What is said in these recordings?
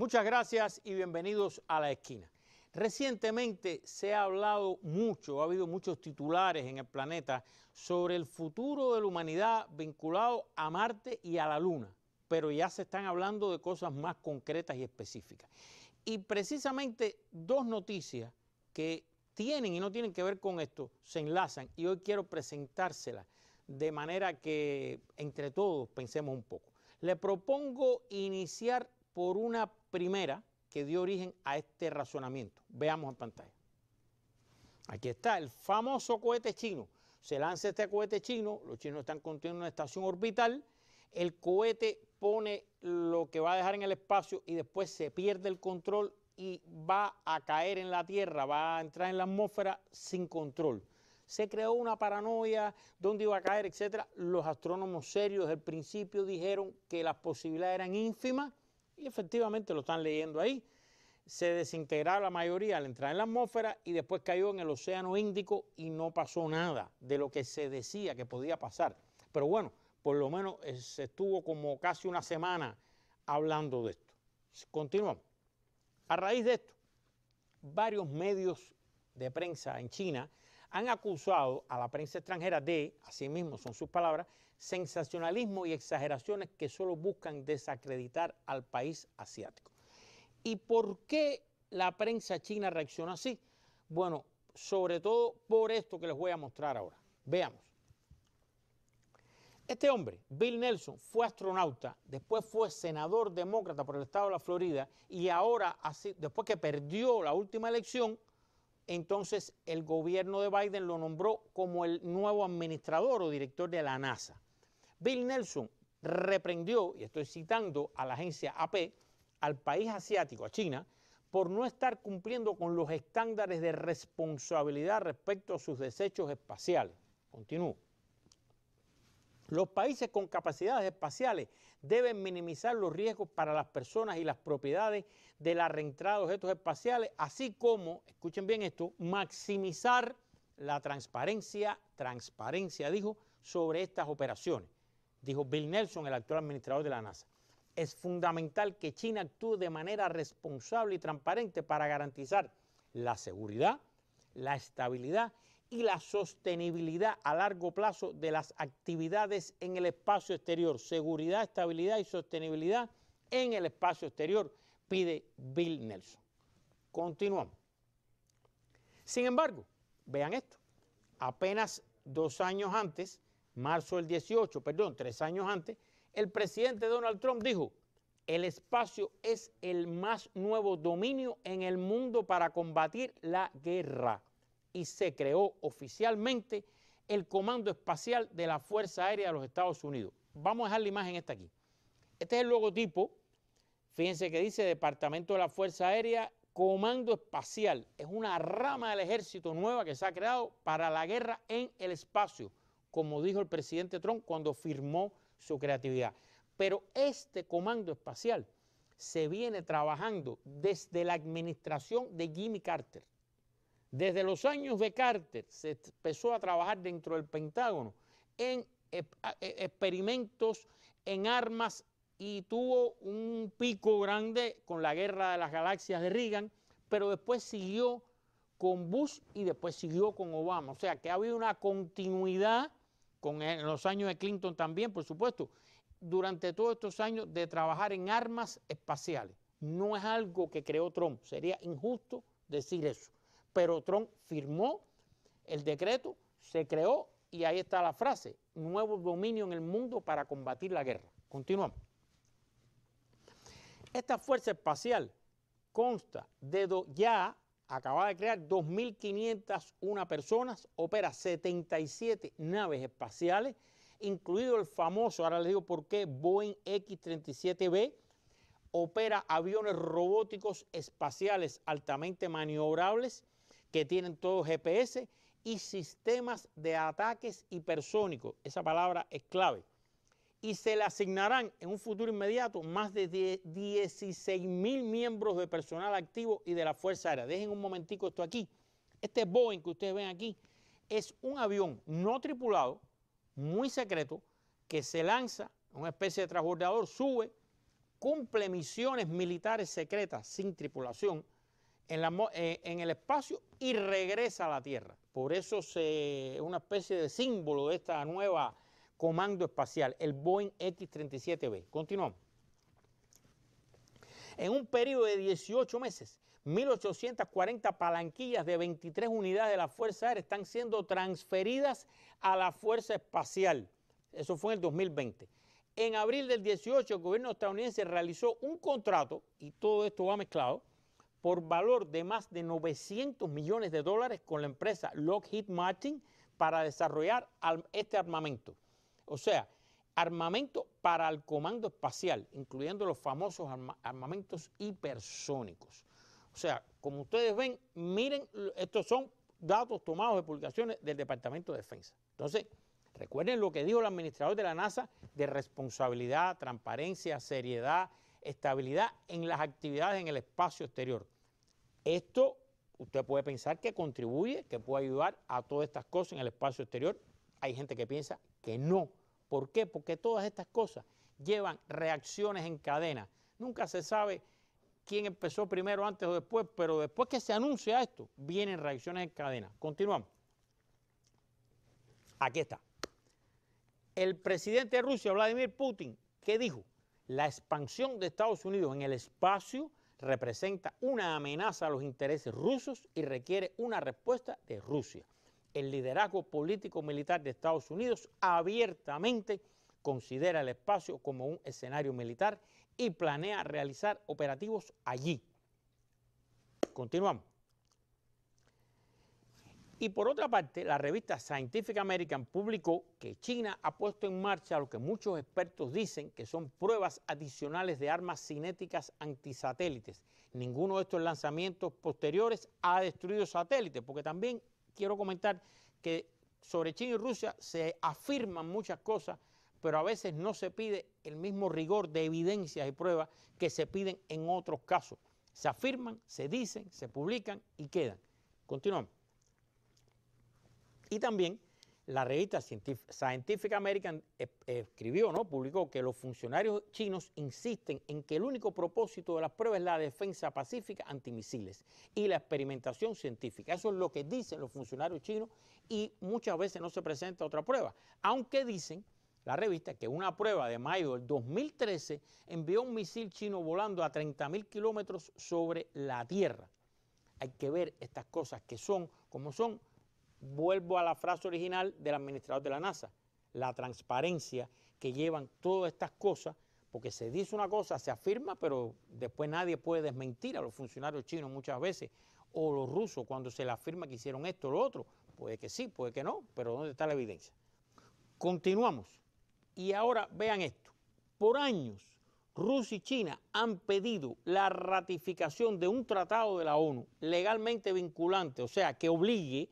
Muchas gracias y bienvenidos a la esquina. Recientemente se ha hablado mucho, ha habido muchos titulares en el planeta sobre el futuro de la humanidad vinculado a Marte y a la Luna, pero ya se están hablando de cosas más concretas y específicas. Y precisamente dos noticias que tienen y no tienen que ver con esto se enlazan y hoy quiero presentárselas de manera que entre todos pensemos un poco. Le propongo iniciar por una primera que dio origen a este razonamiento. Veamos en pantalla. Aquí está el famoso cohete chino. Se lanza este cohete chino, los chinos están construyendo una estación orbital, el cohete pone lo que va a dejar en el espacio y después se pierde el control y va a caer en la Tierra, va a entrar en la atmósfera sin control. Se creó una paranoia, dónde iba a caer, etcétera. Los astrónomos serios el principio dijeron que las posibilidades eran ínfimas y efectivamente lo están leyendo ahí, se desintegraba la mayoría al entrar en la atmósfera y después cayó en el Océano Índico y no pasó nada de lo que se decía que podía pasar. Pero bueno, por lo menos eh, se estuvo como casi una semana hablando de esto. Continuamos. A raíz de esto, varios medios de prensa en China han acusado a la prensa extranjera de, así mismo son sus palabras, sensacionalismo y exageraciones que solo buscan desacreditar al país asiático. ¿Y por qué la prensa china reacciona así? Bueno, sobre todo por esto que les voy a mostrar ahora. Veamos. Este hombre, Bill Nelson, fue astronauta, después fue senador demócrata por el estado de la Florida y ahora, así, después que perdió la última elección, entonces el gobierno de Biden lo nombró como el nuevo administrador o director de la NASA. Bill Nelson reprendió, y estoy citando a la agencia AP, al país asiático, a China, por no estar cumpliendo con los estándares de responsabilidad respecto a sus desechos espaciales. Continúo. Los países con capacidades espaciales deben minimizar los riesgos para las personas y las propiedades de la reentrada de objetos espaciales, así como, escuchen bien esto, maximizar la transparencia, transparencia, dijo, sobre estas operaciones dijo Bill Nelson, el actual administrador de la NASA. Es fundamental que China actúe de manera responsable y transparente para garantizar la seguridad, la estabilidad y la sostenibilidad a largo plazo de las actividades en el espacio exterior. Seguridad, estabilidad y sostenibilidad en el espacio exterior, pide Bill Nelson. Continuamos. Sin embargo, vean esto, apenas dos años antes, marzo del 18, perdón, tres años antes, el presidente Donald Trump dijo, el espacio es el más nuevo dominio en el mundo para combatir la guerra. Y se creó oficialmente el Comando Espacial de la Fuerza Aérea de los Estados Unidos. Vamos a dejar la imagen esta aquí. Este es el logotipo. Fíjense que dice Departamento de la Fuerza Aérea, Comando Espacial. Es una rama del ejército nueva que se ha creado para la guerra en el espacio como dijo el presidente Trump cuando firmó su creatividad. Pero este comando espacial se viene trabajando desde la administración de Jimmy Carter. Desde los años de Carter se empezó a trabajar dentro del Pentágono en e, experimentos en armas y tuvo un pico grande con la guerra de las galaxias de Reagan, pero después siguió con Bush y después siguió con Obama. O sea que ha habido una continuidad con e, los años de Clinton también, por supuesto, durante todos estos años de trabajar en armas espaciales. No es algo que creó Trump, sería injusto decir eso. Pero Trump firmó el decreto, se creó y ahí está la frase, nuevo dominio en el mundo para combatir la guerra. Continuamos. Esta fuerza espacial consta de ya acaba de crear 2.501 personas, opera 77 naves espaciales, incluido el famoso, ahora les digo por qué, Boeing X-37B, opera aviones robóticos espaciales altamente maniobrables que tienen todo GPS y sistemas de ataques hipersónicos. Esa palabra es clave y se le asignarán en un futuro inmediato más de 16 mil miembros de personal activo y de la Fuerza Aérea. Dejen un momentico esto aquí. Este Boeing que ustedes ven aquí es un avión no tripulado, muy secreto, que se lanza, una especie de transbordador, sube, cumple misiones militares secretas sin tripulación en, eh, en el espacio y regresa a la Tierra. Por eso es una especie de símbolo de esta nueva Comando Espacial, el Boeing X-37B. Continuamos. En un periodo de 18 meses, 1.840 palanquillas de 23 unidades de la Fuerza Aérea están siendo transferidas a la Fuerza Espacial. Eso fue en el 2020. En abril del 18, el gobierno estadounidense realizó un contrato, y todo esto va mezclado, por valor de más de 900 millones de dólares con la empresa Lockheed Martin para desarrollar este armamento. O sea, armamento para el comando espacial, incluyendo los famosos armamentos hipersónicos. O sea, como ustedes ven, miren, estos son datos tomados de publicaciones del Departamento de Defensa. Entonces, recuerden lo que dijo el administrador de la NASA de responsabilidad, transparencia, seriedad, estabilidad en las actividades en el espacio exterior. Esto usted puede pensar que contribuye, que puede ayudar a todas estas cosas en el espacio exterior. Hay gente que piensa que no, ¿Por qué? Porque todas estas cosas llevan reacciones en cadena. Nunca se sabe quién empezó primero, antes o después, pero después que se anuncia esto, vienen reacciones en cadena. Continuamos. Aquí está. El presidente de Rusia, Vladimir Putin, ¿qué dijo? La expansión de Estados Unidos en el espacio representa una amenaza a los intereses rusos y requiere una respuesta de Rusia el liderazgo político-militar de Estados Unidos abiertamente considera el espacio como un escenario militar y planea realizar operativos allí. Continuamos. Y por otra parte, la revista Scientific American publicó que China ha puesto en marcha lo que muchos expertos dicen que son pruebas adicionales de armas cinéticas antisatélites. Ninguno de estos lanzamientos posteriores ha destruido satélites, porque también quiero comentar que sobre China y Rusia se afirman muchas cosas, pero a veces no se pide el mismo rigor de evidencias y pruebas que se piden en otros casos. Se afirman, se dicen, se publican y quedan. Continuamos. Y también la revista Scientific American eh, escribió, ¿no? publicó que los funcionarios chinos insisten en que el único propósito de las pruebas es la defensa pacífica antimisiles y la experimentación científica. Eso es lo que dicen los funcionarios chinos y muchas veces no se presenta otra prueba, aunque dicen la revista que una prueba de mayo del 2013 envió un misil chino volando a 30.000 kilómetros sobre la Tierra. Hay que ver estas cosas que son como son vuelvo a la frase original del administrador de la NASA, la transparencia que llevan todas estas cosas, porque se dice una cosa, se afirma, pero después nadie puede desmentir a los funcionarios chinos muchas veces, o los rusos cuando se le afirma que hicieron esto o lo otro, puede que sí, puede que no, pero ¿dónde está la evidencia? Continuamos. Y ahora vean esto. Por años, Rusia y China han pedido la ratificación de un tratado de la ONU legalmente vinculante, o sea, que obligue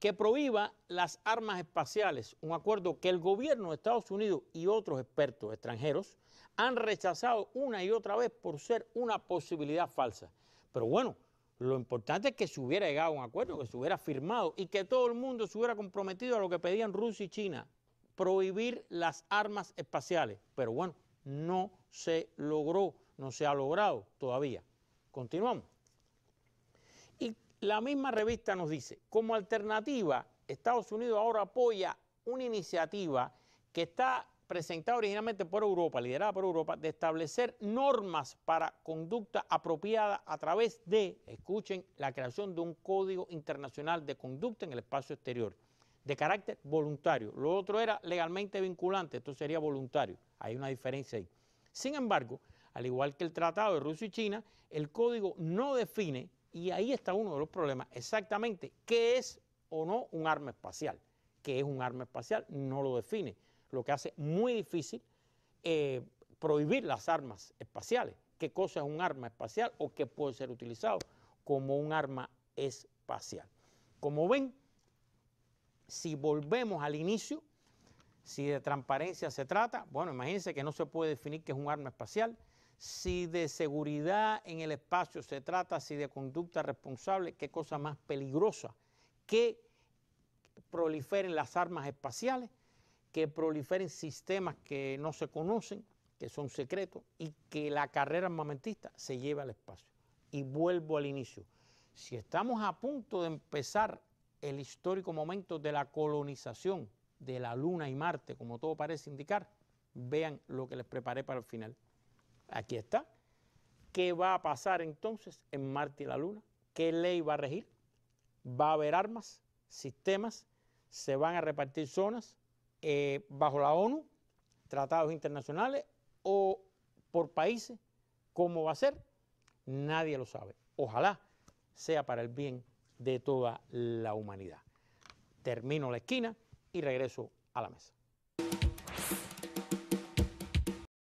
que prohíba las armas espaciales, un acuerdo que el gobierno de Estados Unidos y otros expertos extranjeros han rechazado una y otra vez por ser una posibilidad falsa. Pero bueno, lo importante es que se hubiera llegado a un acuerdo, que se hubiera firmado y que todo el mundo se hubiera comprometido a lo que pedían Rusia y China, prohibir las armas espaciales. Pero bueno, no se logró, no se ha logrado todavía. Continuamos. La misma revista nos dice, como alternativa, Estados Unidos ahora apoya una iniciativa que está presentada originalmente por Europa, liderada por Europa, de establecer normas para conducta apropiada a través de, escuchen, la creación de un código internacional de conducta en el espacio exterior, de carácter voluntario. Lo otro era legalmente vinculante, esto sería voluntario. Hay una diferencia ahí. Sin embargo, al igual que el Tratado de Rusia y China, el código no define y ahí está uno de los problemas, exactamente qué es o no un arma espacial. ¿Qué es un arma espacial? No lo define, lo que hace muy difícil eh, prohibir las armas espaciales. ¿Qué cosa es un arma espacial o qué puede ser utilizado como un arma espacial? Como ven, si volvemos al inicio, si de transparencia se trata, bueno, imagínense que no se puede definir qué es un arma espacial, si de seguridad en el espacio se trata, si de conducta responsable, qué cosa más peligrosa, que proliferen las armas espaciales, que proliferen sistemas que no se conocen, que son secretos, y que la carrera armamentista se lleve al espacio. Y vuelvo al inicio. Si estamos a punto de empezar el histórico momento de la colonización de la Luna y Marte, como todo parece indicar, vean lo que les preparé para el final. Aquí está. ¿Qué va a pasar entonces en Marte y la Luna? ¿Qué ley va a regir? ¿Va a haber armas, sistemas? ¿Se van a repartir zonas eh, bajo la ONU, tratados internacionales o por países? ¿Cómo va a ser? Nadie lo sabe. Ojalá sea para el bien de toda la humanidad. Termino la esquina y regreso a la mesa.